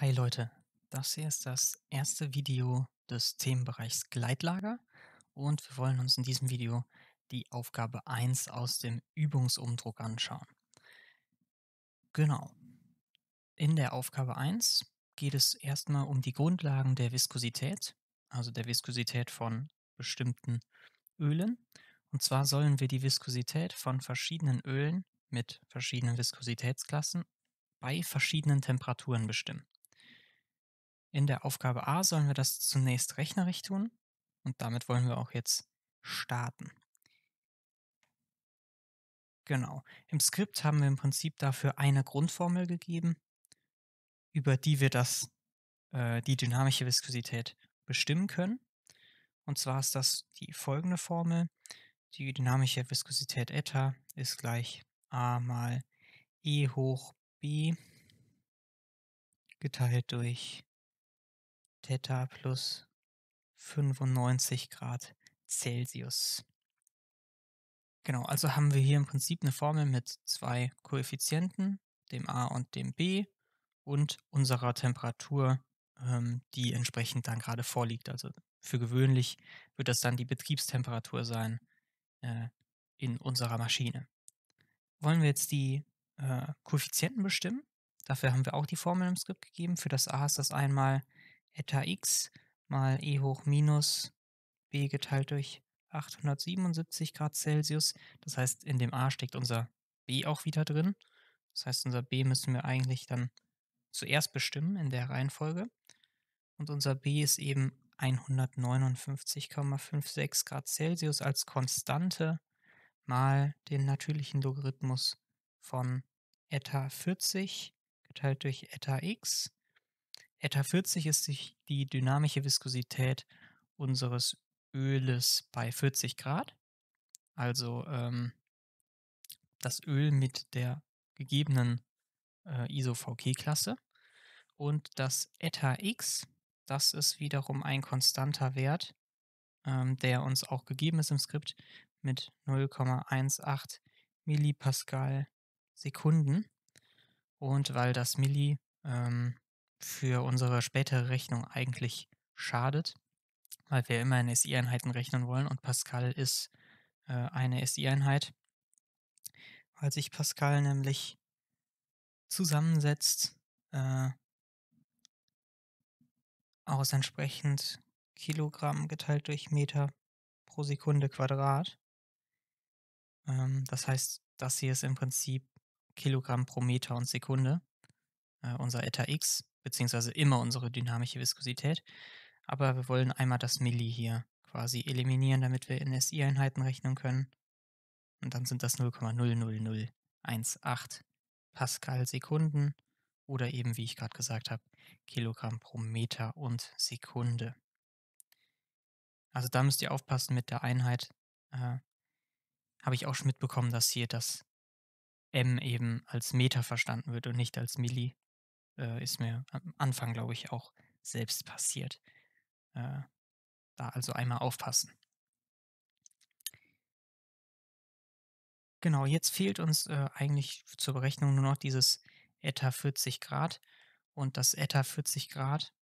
Hi Leute, das hier ist das erste Video des Themenbereichs Gleitlager und wir wollen uns in diesem Video die Aufgabe 1 aus dem Übungsumdruck anschauen. Genau. In der Aufgabe 1 geht es erstmal um die Grundlagen der Viskosität, also der Viskosität von bestimmten Ölen. Und zwar sollen wir die Viskosität von verschiedenen Ölen mit verschiedenen Viskositätsklassen bei verschiedenen Temperaturen bestimmen. In der Aufgabe A sollen wir das zunächst rechnerisch tun und damit wollen wir auch jetzt starten. Genau. Im Skript haben wir im Prinzip dafür eine Grundformel gegeben, über die wir das, äh, die dynamische Viskosität bestimmen können. Und zwar ist das die folgende Formel. Die dynamische Viskosität Eta ist gleich A mal E hoch B geteilt durch Theta plus 95 Grad Celsius. Genau, also haben wir hier im Prinzip eine Formel mit zwei Koeffizienten, dem a und dem b und unserer Temperatur, ähm, die entsprechend dann gerade vorliegt. Also für gewöhnlich wird das dann die Betriebstemperatur sein äh, in unserer Maschine. Wollen wir jetzt die äh, Koeffizienten bestimmen? Dafür haben wir auch die Formel im Skript gegeben. Für das a ist das einmal Eta x mal e hoch minus b geteilt durch 877 Grad Celsius. Das heißt, in dem a steckt unser b auch wieder drin. Das heißt, unser b müssen wir eigentlich dann zuerst bestimmen in der Reihenfolge. Und unser b ist eben 159,56 Grad Celsius als Konstante mal den natürlichen Logarithmus von Eta 40 geteilt durch Eta x Etwa 40 ist die dynamische Viskosität unseres Öles bei 40 Grad. Also ähm, das Öl mit der gegebenen äh, ISO-VK-Klasse. Und das Eta X, das ist wiederum ein konstanter Wert, ähm, der uns auch gegeben ist im Skript mit 0,18 Millipascal Sekunden. Und weil das Milli ähm, für unsere spätere Rechnung eigentlich schadet, weil wir immer in SI-Einheiten rechnen wollen und Pascal ist äh, eine SI-Einheit. Weil sich Pascal nämlich zusammensetzt äh, aus entsprechend Kilogramm geteilt durch Meter pro Sekunde Quadrat. Ähm, das heißt, das hier ist im Prinzip Kilogramm pro Meter und Sekunde, äh, unser Eta X beziehungsweise immer unsere dynamische Viskosität. Aber wir wollen einmal das Milli hier quasi eliminieren, damit wir in SI-Einheiten rechnen können. Und dann sind das 0,00018 Pascal Sekunden oder eben, wie ich gerade gesagt habe, Kilogramm pro Meter und Sekunde. Also da müsst ihr aufpassen mit der Einheit. Äh, Habe ich auch schon mitbekommen, dass hier das M eben als Meter verstanden wird und nicht als Milli äh, ist mir am Anfang, glaube ich, auch selbst passiert. Äh, da also einmal aufpassen. Genau, jetzt fehlt uns äh, eigentlich zur Berechnung nur noch dieses Eta 40 Grad und das Eta 40 Grad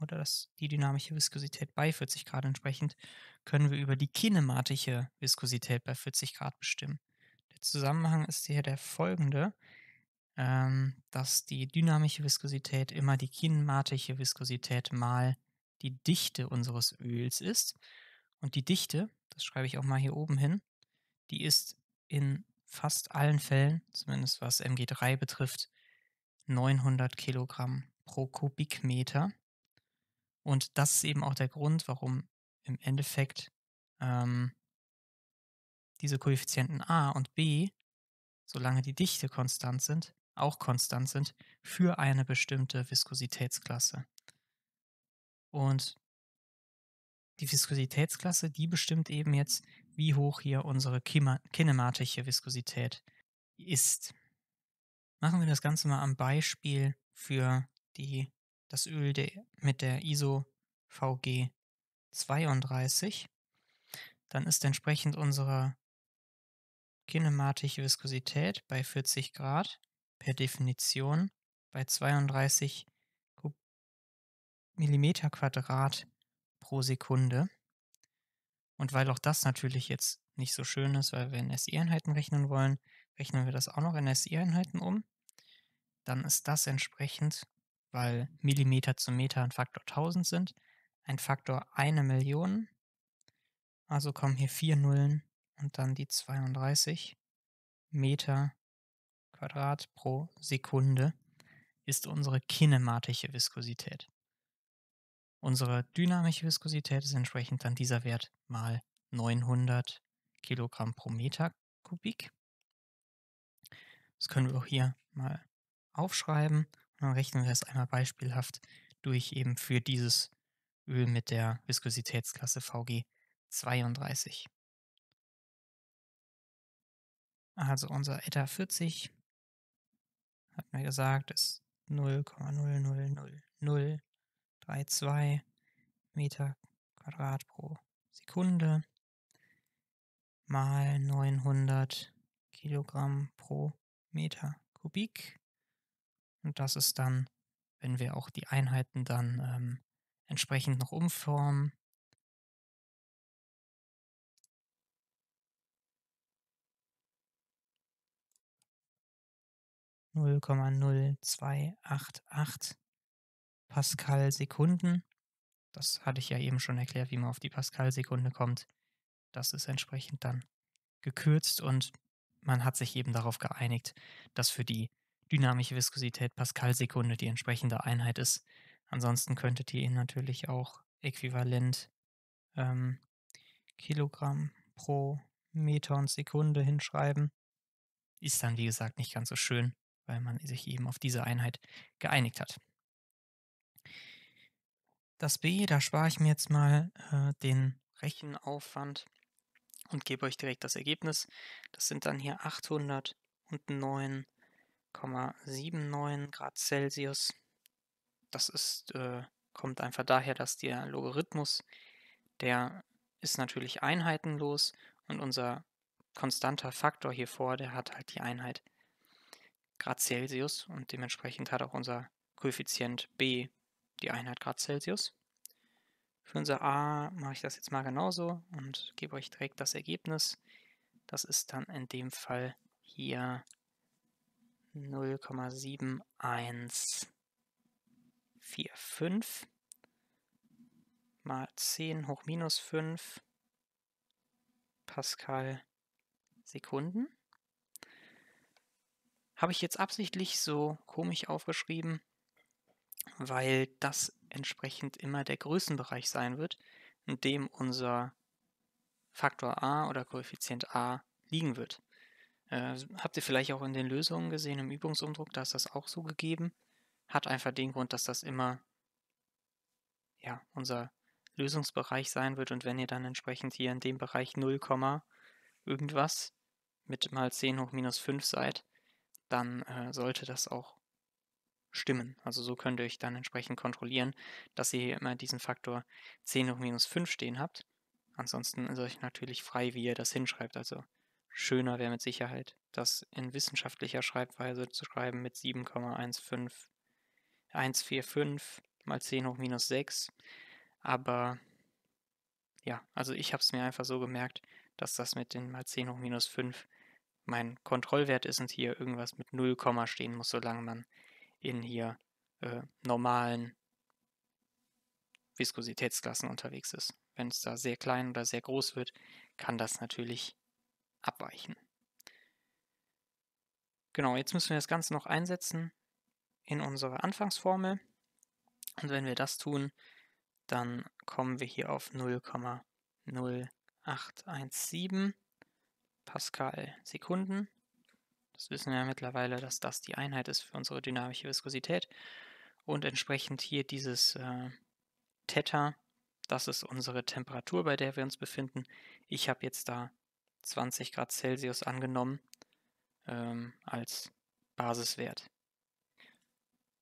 oder das, die dynamische Viskosität bei 40 Grad entsprechend können wir über die kinematische Viskosität bei 40 Grad bestimmen. Der Zusammenhang ist hier der folgende ähm, dass die dynamische Viskosität immer die kinematische Viskosität mal die Dichte unseres Öls ist. Und die Dichte, das schreibe ich auch mal hier oben hin, die ist in fast allen Fällen, zumindest was MG3 betrifft, 900 Kilogramm pro Kubikmeter. Und das ist eben auch der Grund, warum im Endeffekt ähm, diese Koeffizienten a und b, solange die Dichte konstant sind, auch konstant sind, für eine bestimmte Viskositätsklasse. Und die Viskositätsklasse, die bestimmt eben jetzt, wie hoch hier unsere kinematische Viskosität ist. Machen wir das Ganze mal am Beispiel für die, das Öl der, mit der ISO VG 32. Dann ist entsprechend unsere kinematische Viskosität bei 40 Grad per Definition bei 32 Millimeter Quadrat pro Sekunde. Und weil auch das natürlich jetzt nicht so schön ist, weil wir in SI-Einheiten rechnen wollen, rechnen wir das auch noch in SI-Einheiten um. Dann ist das entsprechend, weil Millimeter zu Meter ein Faktor 1000 sind, ein Faktor 1 Million. Also kommen hier vier Nullen und dann die 32 Meter Quadrat pro Sekunde ist unsere kinematische Viskosität. Unsere dynamische Viskosität ist entsprechend dann dieser Wert mal 900 Kilogramm pro Meter Kubik. Das können wir auch hier mal aufschreiben und dann rechnen wir das einmal beispielhaft durch eben für dieses Öl mit der Viskositätsklasse VG 32. Also unser Eta 40 hat mir gesagt, ist 0,00032 Meter Quadrat pro Sekunde mal 900 Kilogramm pro Meter Kubik. Und das ist dann, wenn wir auch die Einheiten dann ähm, entsprechend noch umformen, 0,0288 Pascal Sekunden. Das hatte ich ja eben schon erklärt, wie man auf die Pascal-Sekunde kommt. Das ist entsprechend dann gekürzt und man hat sich eben darauf geeinigt, dass für die dynamische Viskosität Pascal-Sekunde die entsprechende Einheit ist. Ansonsten könntet ihr ihn natürlich auch äquivalent ähm, Kilogramm pro Meter und Sekunde hinschreiben. Ist dann, wie gesagt, nicht ganz so schön weil man sich eben auf diese Einheit geeinigt hat. Das B, da spare ich mir jetzt mal äh, den Rechenaufwand und gebe euch direkt das Ergebnis. Das sind dann hier 809,79 Grad Celsius. Das ist, äh, kommt einfach daher, dass der Logarithmus, der ist natürlich einheitenlos und unser konstanter Faktor hier vor, der hat halt die Einheit Grad Celsius und dementsprechend hat auch unser Koeffizient b die Einheit Grad Celsius. Für unser a mache ich das jetzt mal genauso und gebe euch direkt das Ergebnis. Das ist dann in dem Fall hier 0,7145 mal 10 hoch minus 5 Pascal Sekunden. Habe ich jetzt absichtlich so komisch aufgeschrieben, weil das entsprechend immer der Größenbereich sein wird, in dem unser Faktor a oder Koeffizient a liegen wird. Äh, habt ihr vielleicht auch in den Lösungen gesehen, im Übungsumdruck, da ist das auch so gegeben. Hat einfach den Grund, dass das immer ja, unser Lösungsbereich sein wird und wenn ihr dann entsprechend hier in dem Bereich 0, irgendwas mit mal 10 hoch minus 5 seid, dann äh, sollte das auch stimmen. Also so könnt ihr euch dann entsprechend kontrollieren, dass ihr immer diesen Faktor 10 hoch minus 5 stehen habt. Ansonsten ist euch natürlich frei, wie ihr das hinschreibt. Also schöner wäre mit Sicherheit, das in wissenschaftlicher Schreibweise zu schreiben mit 7,145 mal 10 hoch minus 6. Aber ja, also ich habe es mir einfach so gemerkt, dass das mit den mal 10 hoch minus 5 mein Kontrollwert ist und hier irgendwas mit 0, stehen muss, solange man in hier äh, normalen Viskositätsklassen unterwegs ist. Wenn es da sehr klein oder sehr groß wird, kann das natürlich abweichen. Genau, jetzt müssen wir das Ganze noch einsetzen in unsere Anfangsformel. Und wenn wir das tun, dann kommen wir hier auf 0,0817 Pascal Sekunden. Das wissen wir ja mittlerweile, dass das die Einheit ist für unsere dynamische Viskosität. Und entsprechend hier dieses äh, Theta, das ist unsere Temperatur, bei der wir uns befinden. Ich habe jetzt da 20 Grad Celsius angenommen ähm, als Basiswert.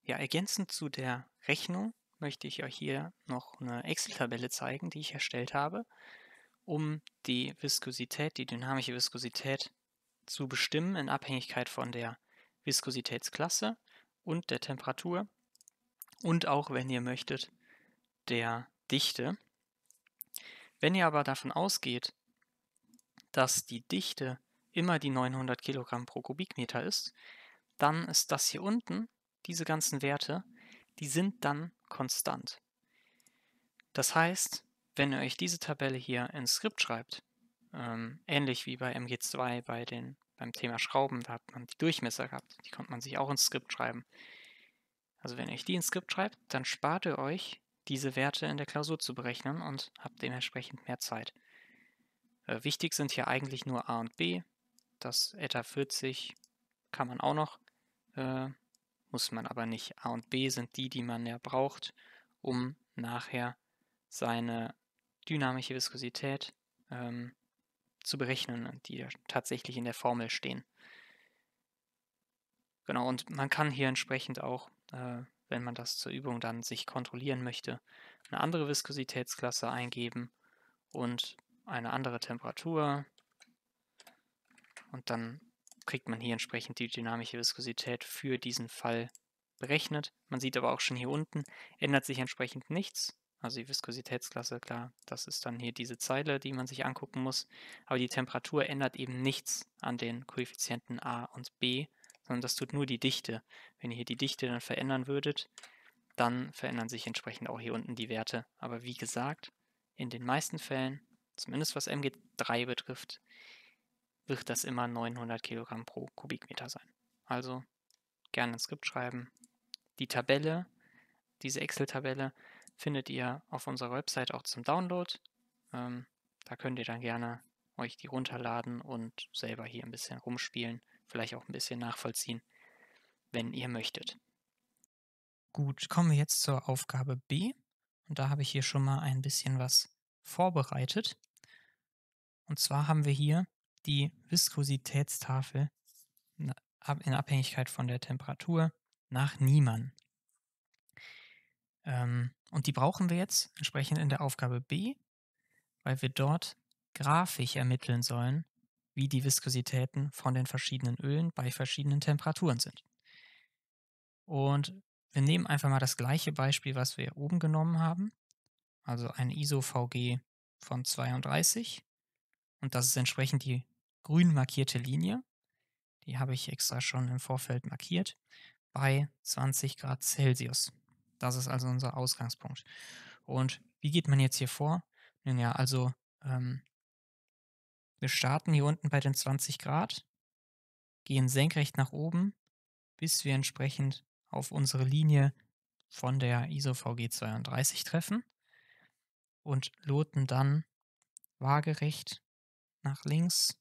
Ja, ergänzend zu der Rechnung möchte ich euch hier noch eine Excel-Tabelle zeigen, die ich erstellt habe um die Viskosität, die dynamische Viskosität zu bestimmen in Abhängigkeit von der Viskositätsklasse und der Temperatur und auch, wenn ihr möchtet, der Dichte. Wenn ihr aber davon ausgeht, dass die Dichte immer die 900 kg pro Kubikmeter ist, dann ist das hier unten, diese ganzen Werte, die sind dann konstant. Das heißt, wenn ihr euch diese Tabelle hier ins Skript schreibt, ähm, ähnlich wie bei MG2 bei den, beim Thema Schrauben, da hat man die Durchmesser gehabt, die konnte man sich auch ins Skript schreiben. Also wenn ihr euch die ins Skript schreibt, dann spart ihr euch, diese Werte in der Klausur zu berechnen und habt dementsprechend mehr Zeit. Äh, wichtig sind hier eigentlich nur A und B. Das Eta 40 kann man auch noch, äh, muss man aber nicht. A und B sind die, die man ja braucht, um nachher seine dynamische Viskosität ähm, zu berechnen, die tatsächlich in der Formel stehen. Genau, und man kann hier entsprechend auch, äh, wenn man das zur Übung dann sich kontrollieren möchte, eine andere Viskositätsklasse eingeben und eine andere Temperatur. Und dann kriegt man hier entsprechend die dynamische Viskosität für diesen Fall berechnet. Man sieht aber auch schon hier unten, ändert sich entsprechend nichts. Also die Viskositätsklasse, klar, das ist dann hier diese Zeile, die man sich angucken muss. Aber die Temperatur ändert eben nichts an den Koeffizienten a und b, sondern das tut nur die Dichte. Wenn ihr hier die Dichte dann verändern würdet, dann verändern sich entsprechend auch hier unten die Werte. Aber wie gesagt, in den meisten Fällen, zumindest was MG3 betrifft, wird das immer 900 Kilogramm pro Kubikmeter sein. Also gerne ein Skript schreiben. Die Tabelle, diese Excel-Tabelle, findet ihr auf unserer Website auch zum Download. Ähm, da könnt ihr dann gerne euch die runterladen und selber hier ein bisschen rumspielen, vielleicht auch ein bisschen nachvollziehen, wenn ihr möchtet. Gut, kommen wir jetzt zur Aufgabe B. Und da habe ich hier schon mal ein bisschen was vorbereitet. Und zwar haben wir hier die Viskositätstafel in Abhängigkeit von der Temperatur nach Niemann. Ähm, und die brauchen wir jetzt entsprechend in der Aufgabe B, weil wir dort grafisch ermitteln sollen, wie die Viskositäten von den verschiedenen Ölen bei verschiedenen Temperaturen sind. Und wir nehmen einfach mal das gleiche Beispiel, was wir oben genommen haben, also ein ISO-VG von 32. Und das ist entsprechend die grün markierte Linie. Die habe ich extra schon im Vorfeld markiert bei 20 Grad Celsius. Das ist also unser Ausgangspunkt. Und wie geht man jetzt hier vor? Nun ja, also ähm, wir starten hier unten bei den 20 Grad, gehen senkrecht nach oben, bis wir entsprechend auf unsere Linie von der ISO VG32 treffen und loten dann waagerecht nach links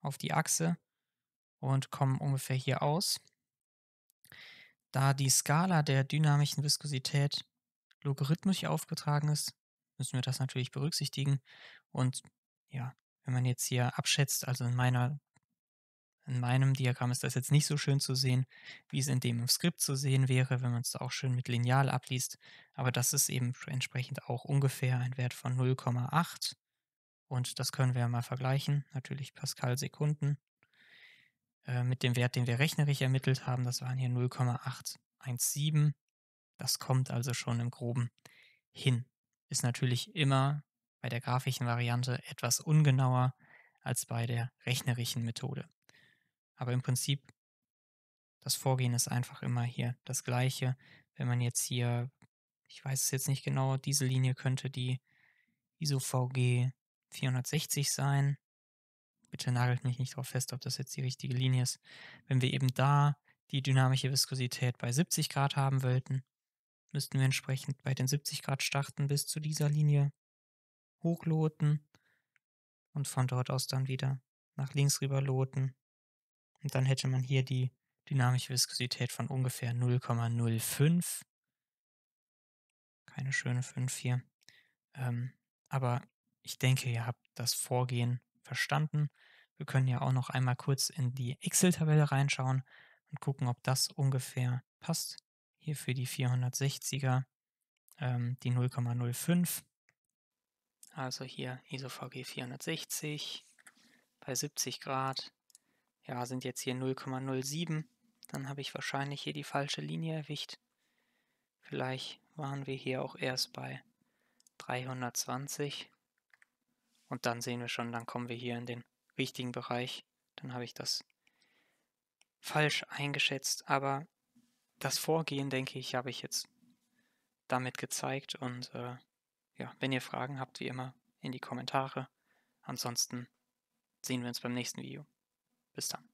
auf die Achse und kommen ungefähr hier aus. Da die Skala der dynamischen Viskosität logarithmisch aufgetragen ist, müssen wir das natürlich berücksichtigen. Und ja, wenn man jetzt hier abschätzt, also in meiner in meinem Diagramm ist das jetzt nicht so schön zu sehen, wie es in dem im Skript zu sehen wäre, wenn man es auch schön mit Lineal abliest. Aber das ist eben entsprechend auch ungefähr ein Wert von 0,8. Und das können wir ja mal vergleichen. Natürlich Pascal Sekunden. Äh, mit dem Wert, den wir rechnerisch ermittelt haben. Das waren hier 0,817. Das kommt also schon im groben hin. Ist natürlich immer bei der grafischen Variante etwas ungenauer als bei der rechnerischen Methode. Aber im Prinzip, das Vorgehen ist einfach immer hier das gleiche. Wenn man jetzt hier, ich weiß es jetzt nicht genau, diese Linie könnte die ISO-VG 460 sein bitte nagelt mich nicht darauf fest, ob das jetzt die richtige Linie ist, wenn wir eben da die dynamische Viskosität bei 70 Grad haben wollten, müssten wir entsprechend bei den 70 Grad starten bis zu dieser Linie hochloten und von dort aus dann wieder nach links rüber loten. Und dann hätte man hier die dynamische Viskosität von ungefähr 0,05. Keine schöne 5 hier. Ähm, aber ich denke, ihr habt das Vorgehen verstanden. Wir können ja auch noch einmal kurz in die Excel-Tabelle reinschauen und gucken, ob das ungefähr passt. Hier für die 460er ähm, die 0,05. Also hier ISOVG 460 bei 70 Grad. Ja, sind jetzt hier 0,07. Dann habe ich wahrscheinlich hier die falsche Linie erwischt. Vielleicht waren wir hier auch erst bei 320. Und dann sehen wir schon, dann kommen wir hier in den wichtigen Bereich. Dann habe ich das falsch eingeschätzt, aber das Vorgehen, denke ich, habe ich jetzt damit gezeigt. Und äh, ja, wenn ihr Fragen habt, wie immer, in die Kommentare. Ansonsten sehen wir uns beim nächsten Video. Bis dann.